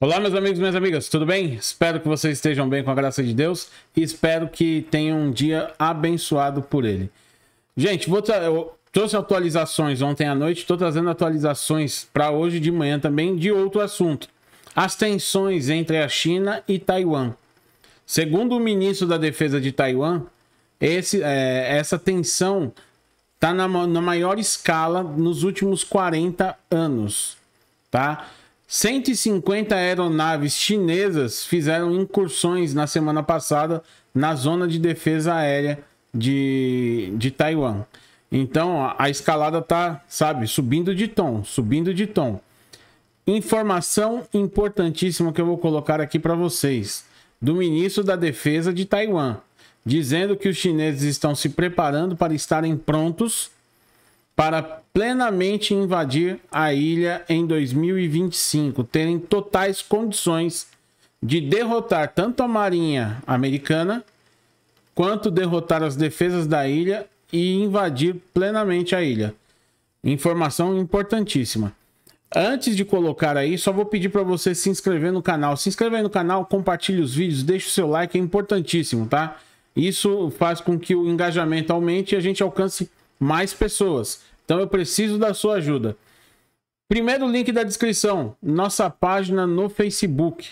Olá, meus amigos e minhas amigas, tudo bem? Espero que vocês estejam bem com a graça de Deus e espero que tenham um dia abençoado por Ele. Gente, vou eu trouxe atualizações ontem à noite, estou trazendo atualizações para hoje de manhã também de outro assunto. As tensões entre a China e Taiwan. Segundo o ministro da Defesa de Taiwan, esse, é, essa tensão está na, na maior escala nos últimos 40 anos, tá? 150 aeronaves chinesas fizeram incursões na semana passada na zona de defesa aérea de, de Taiwan. Então a, a escalada tá, sabe, subindo de tom, subindo de tom. Informação importantíssima que eu vou colocar aqui para vocês do ministro da Defesa de Taiwan dizendo que os chineses estão se preparando para estarem prontos para plenamente invadir a ilha em 2025, terem totais condições de derrotar tanto a marinha americana quanto derrotar as defesas da ilha e invadir plenamente a ilha. Informação importantíssima. Antes de colocar aí, só vou pedir para você se inscrever no canal. Se inscrever no canal, compartilhe os vídeos, deixe o seu like, é importantíssimo, tá? Isso faz com que o engajamento aumente e a gente alcance mais pessoas. Então eu preciso da sua ajuda. Primeiro link da descrição, nossa página no Facebook.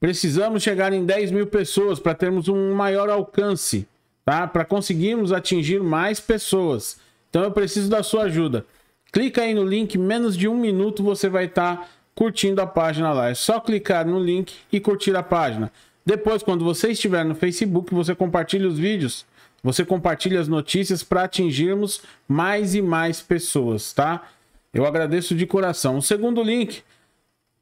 Precisamos chegar em 10 mil pessoas para termos um maior alcance, tá? Para conseguirmos atingir mais pessoas. Então eu preciso da sua ajuda. Clica aí no link, menos de um minuto você vai estar tá curtindo a página lá. É só clicar no link e curtir a página. Depois, quando você estiver no Facebook, você compartilha os vídeos, você compartilha as notícias para atingirmos mais e mais pessoas, tá? Eu agradeço de coração. O segundo link,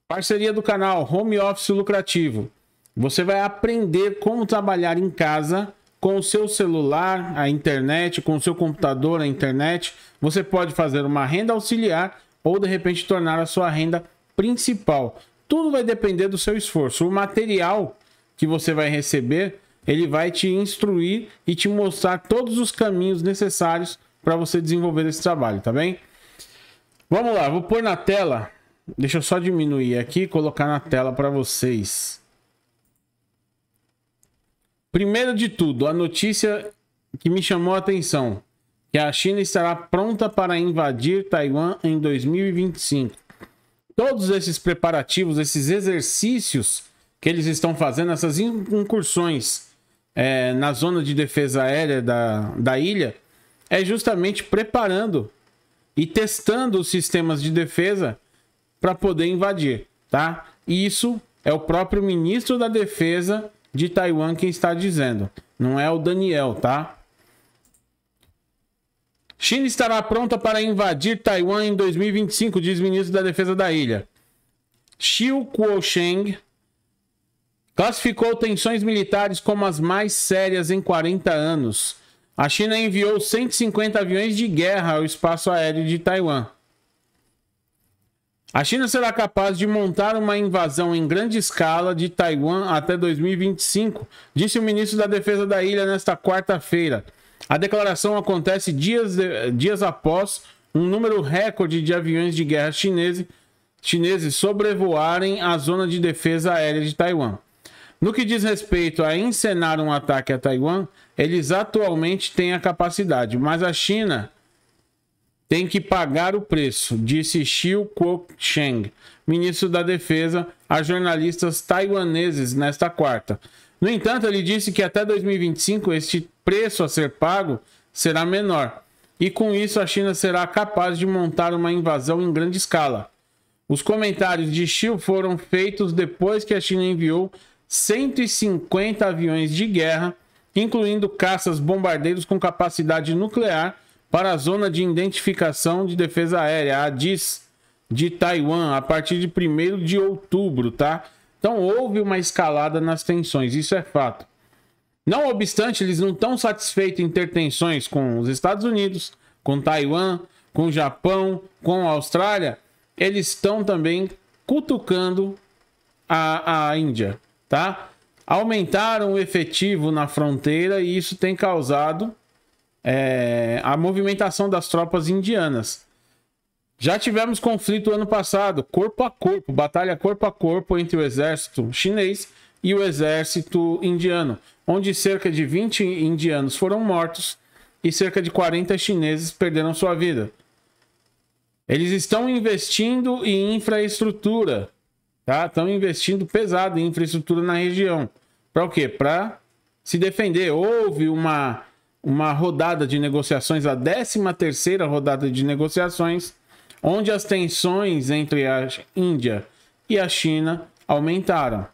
parceria do canal Home Office Lucrativo. Você vai aprender como trabalhar em casa com o seu celular, a internet, com o seu computador, a internet. Você pode fazer uma renda auxiliar ou de repente tornar a sua renda principal. Tudo vai depender do seu esforço. O material que você vai receber, ele vai te instruir e te mostrar todos os caminhos necessários para você desenvolver esse trabalho, tá bem? Vamos lá, vou pôr na tela. Deixa eu só diminuir aqui e colocar na tela para vocês. Primeiro de tudo, a notícia que me chamou a atenção, que a China estará pronta para invadir Taiwan em 2025. Todos esses preparativos, esses exercícios que eles estão fazendo essas incursões é, na zona de defesa aérea da, da ilha é justamente preparando e testando os sistemas de defesa para poder invadir, tá? E isso é o próprio ministro da Defesa de Taiwan quem está dizendo, não é o Daniel, tá? China estará pronta para invadir Taiwan em 2025, diz o ministro da Defesa da ilha. Xiu Kuo-sheng, Classificou tensões militares como as mais sérias em 40 anos. A China enviou 150 aviões de guerra ao espaço aéreo de Taiwan. A China será capaz de montar uma invasão em grande escala de Taiwan até 2025, disse o ministro da Defesa da ilha nesta quarta-feira. A declaração acontece dias, dias após um número recorde de aviões de guerra chinese, chineses sobrevoarem a zona de defesa aérea de Taiwan. No que diz respeito a encenar um ataque a Taiwan, eles atualmente têm a capacidade, mas a China tem que pagar o preço, disse Xiu Kuo-cheng, ministro da Defesa, a jornalistas taiwaneses nesta quarta. No entanto, ele disse que até 2025 este preço a ser pago será menor, e com isso a China será capaz de montar uma invasão em grande escala. Os comentários de Xiu foram feitos depois que a China enviou 150 aviões de guerra, incluindo caças bombardeiros com capacidade nuclear, para a Zona de Identificação de Defesa Aérea, a DIS, de Taiwan, a partir de 1 de outubro, tá? Então houve uma escalada nas tensões, isso é fato. Não obstante, eles não estão satisfeitos em ter tensões com os Estados Unidos, com Taiwan, com o Japão, com a Austrália, eles estão também cutucando a, a Índia tá? Aumentaram o efetivo na fronteira e isso tem causado é, a movimentação das tropas indianas. Já tivemos conflito ano passado, corpo a corpo, batalha corpo a corpo entre o exército chinês e o exército indiano, onde cerca de 20 indianos foram mortos e cerca de 40 chineses perderam sua vida. Eles estão investindo em infraestrutura, tá? Estão investindo pesado em infraestrutura na região. Para o quê? Para se defender. Houve uma, uma rodada de negociações, a 13ª rodada de negociações, onde as tensões entre a Índia e a China aumentaram.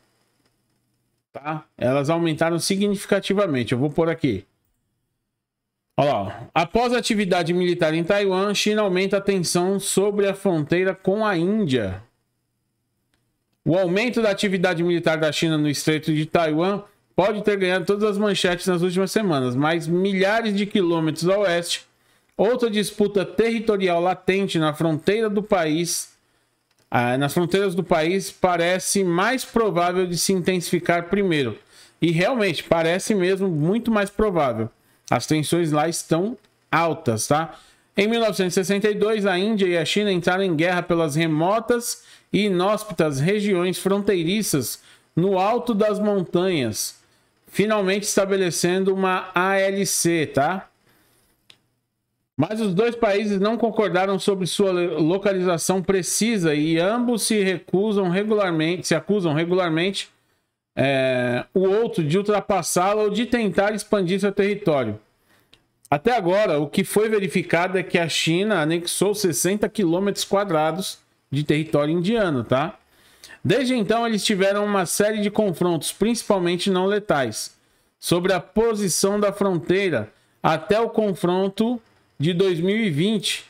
Tá? Elas aumentaram significativamente. Eu vou por aqui. Olha lá. Após a atividade militar em Taiwan, China aumenta a tensão sobre a fronteira com a Índia. O aumento da atividade militar da China no Estreito de Taiwan pode ter ganhado todas as manchetes nas últimas semanas, mas milhares de quilômetros a oeste, outra disputa territorial latente na fronteira do país, ah, nas fronteiras do país, parece mais provável de se intensificar primeiro. E realmente, parece mesmo muito mais provável. As tensões lá estão altas, tá? Em 1962, a Índia e a China entraram em guerra pelas remotas e inóspitas regiões fronteiriças no alto das montanhas, finalmente estabelecendo uma ALC, tá? Mas os dois países não concordaram sobre sua localização precisa e ambos se recusam regularmente, se acusam regularmente é, o outro de ultrapassá-la ou de tentar expandir seu território. Até agora, o que foi verificado é que a China anexou 60 quilômetros quadrados de território indiano, tá? Desde então, eles tiveram uma série de confrontos, principalmente não letais, sobre a posição da fronteira até o confronto de 2020, uh,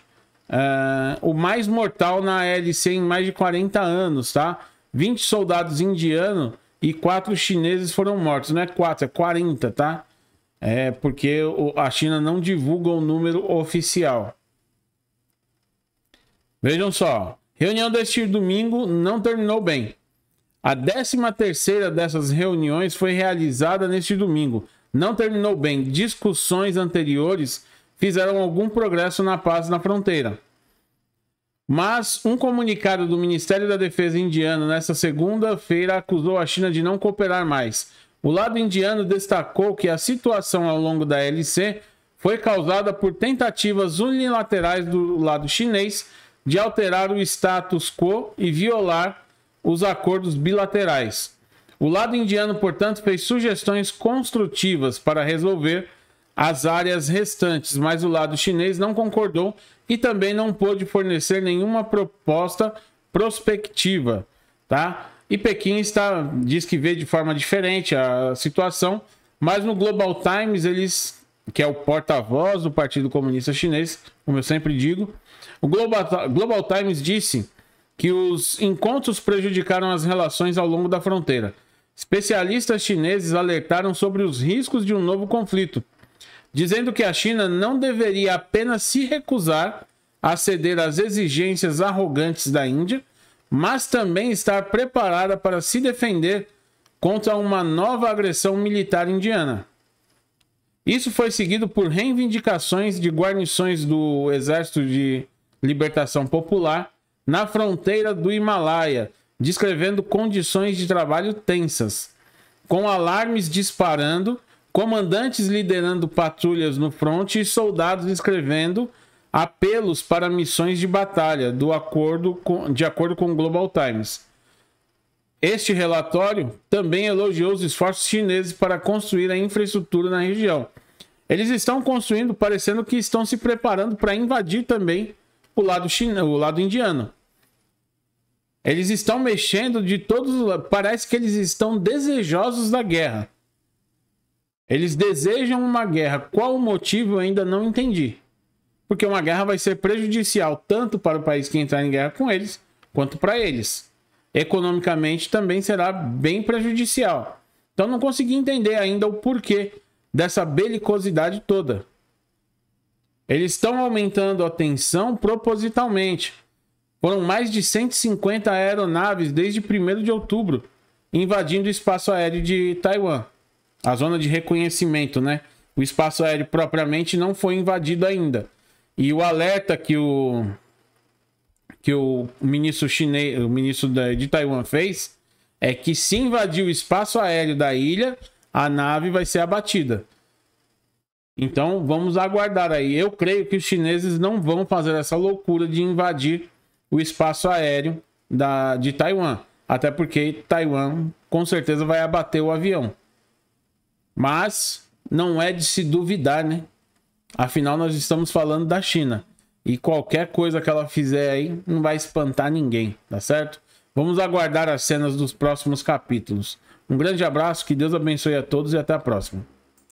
eh, o mais mortal na LC em mais de 40 anos, tá? 20 soldados indianos e 4 chineses foram mortos, não é 4, é 40, tá? É porque a China não divulga o um número oficial. Vejam só, reunião deste domingo não terminou bem. A 13ª dessas reuniões foi realizada neste domingo. Não terminou bem. Discussões anteriores fizeram algum progresso na paz na fronteira. Mas um comunicado do Ministério da Defesa indiano nesta segunda-feira acusou a China de não cooperar mais. O lado indiano destacou que a situação ao longo da LC foi causada por tentativas unilaterais do lado chinês de alterar o status quo e violar os acordos bilaterais. O lado indiano, portanto, fez sugestões construtivas para resolver as áreas restantes, mas o lado chinês não concordou e também não pôde fornecer nenhuma proposta prospectiva, tá? E Pequim está, diz que vê de forma diferente a situação, mas no Global Times eles, que é o porta-voz do Partido Comunista Chinês, como eu sempre digo, o Global, Global Times disse que os encontros prejudicaram as relações ao longo da fronteira. Especialistas chineses alertaram sobre os riscos de um novo conflito, dizendo que a China não deveria apenas se recusar a ceder às exigências arrogantes da Índia, mas também estar preparada para se defender contra uma nova agressão militar indiana. Isso foi seguido por reivindicações de guarnições do Exército de Libertação Popular na fronteira do Himalaia, descrevendo condições de trabalho tensas, com alarmes disparando, comandantes liderando patrulhas no fronte e soldados escrevendo apelos para missões de batalha, acordo com, de acordo com o Global Times. Este relatório também elogiou os esforços chineses para construir a infraestrutura na região. Eles estão construindo, parecendo que estão se preparando para invadir também o lado, chino, o lado indiano. Eles estão mexendo de todos os lados. Parece que eles estão desejosos da guerra. Eles desejam uma guerra. Qual o motivo eu ainda não entendi porque uma guerra vai ser prejudicial tanto para o país que entrar em guerra com eles, quanto para eles. Economicamente também será bem prejudicial. Então não consegui entender ainda o porquê dessa belicosidade toda. Eles estão aumentando a tensão propositalmente. Foram mais de 150 aeronaves desde 1 de outubro invadindo o espaço aéreo de Taiwan. A zona de reconhecimento, né? O espaço aéreo propriamente não foi invadido ainda. E o alerta que o que o ministro chinês, o ministro de Taiwan fez é que se invadir o espaço aéreo da ilha, a nave vai ser abatida. Então vamos aguardar aí. Eu creio que os chineses não vão fazer essa loucura de invadir o espaço aéreo da, de Taiwan. Até porque Taiwan com certeza vai abater o avião. Mas não é de se duvidar, né? Afinal, nós estamos falando da China. E qualquer coisa que ela fizer aí não vai espantar ninguém, tá certo? Vamos aguardar as cenas dos próximos capítulos. Um grande abraço, que Deus abençoe a todos e até a próxima.